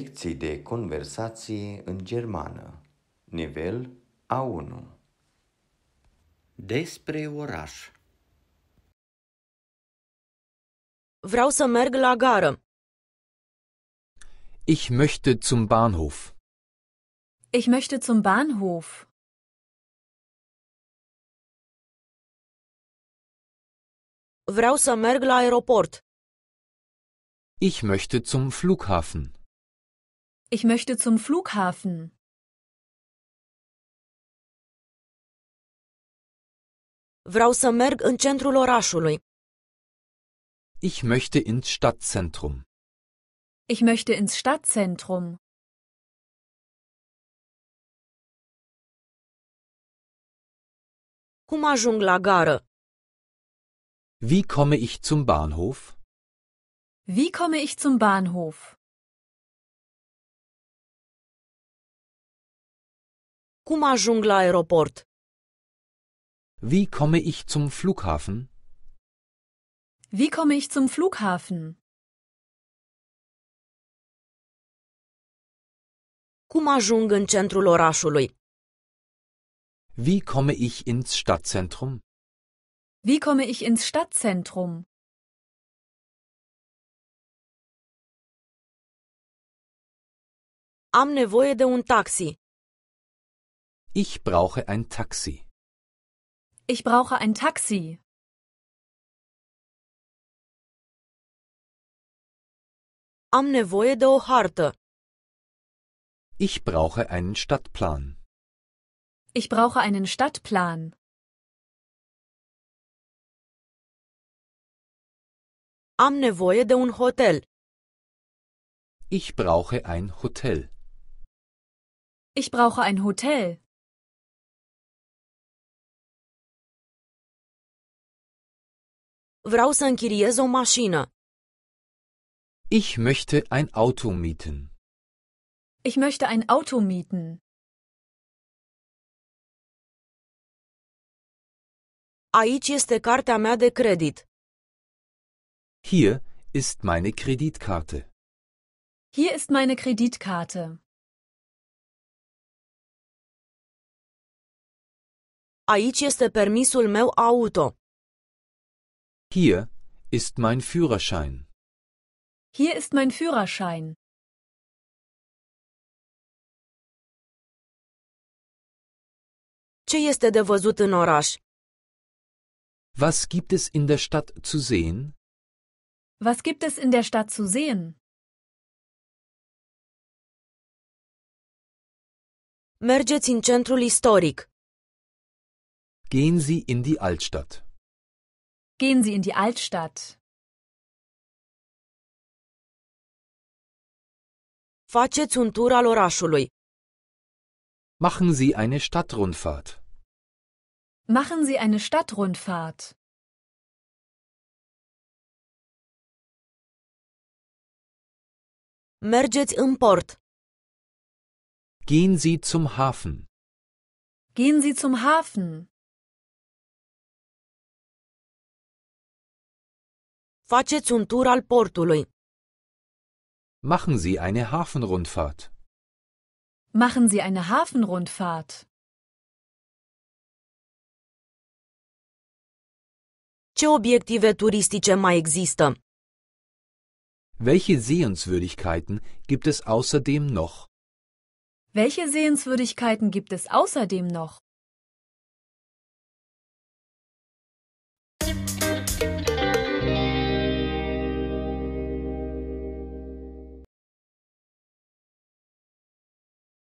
Lecții de conversație în germană. Nivel A1. Despre oraș. Vreau să merg la gară. Ich möchte zum Bahnhof. Ich möchte zum Bahnhof. Vreau să merg la aeroport. Ich möchte zum Flughafen. Ich möchte zum Flughafen. Vreau să merg în centrul orașului. Ich möchte ins Stadtzentrum. Ich möchte ins Stadtzentrum. Cum ajung la gară? Wie komme ich zum Bahnhof? Wie komme ich zum Bahnhof? Cum ajung la aeroport? Wie komme ich zum Flughafen? Wie komme ich zum Flughafen? Cum ajung în centrul orașului? Wie komme ich ins Stadtzentrum? Wie komme ich ins Stadtzentrum? Am nevoie de un taxi. Ich brauche ein Taxi. Ich brauche ein Taxi. Am nevoie de o hartă. Ich brauche einen Stadtplan. Ich brauche einen Stadtplan. Am nevoie de un hotel. Ich brauche ein Hotel. Ich brauche ein Hotel. Vreau să închiriez o mașină. Ich möchte ein Auto mieten. Ich möchte ein Auto mieten. Aici este cartea mea de credit. Hier ist meine Kreditkarte. Hier ist meine Kreditkarte. Aici este permisul meu auto. Hier ist mein Führerschein. Hier ist mein Führerschein. Ce este de văzut în oraș? Was gibt es in der Stadt zu sehen? Was gibt es in der Stadt zu sehen? Mergeți în centrul istoric. Gehen Sie in die Altstadt. Gehen Sie in die Altstadt. Faceți un tur al orașului. Machen Sie eine Stadtrundfahrt. Machen Sie eine Stadtrundfahrt. Mergeți în port. Gehen Sie zum Hafen. Gehen Sie zum Hafen. Faceți un tur al portului. Machen Sie eine Hafenrundfahrt. Machen Sie eine Hafenrundfahrt. Ce obiective turistice mai există? Welche Sehenswürdigkeiten gibt es außerdem noch? Welche Sehenswürdigkeiten gibt es außerdem noch?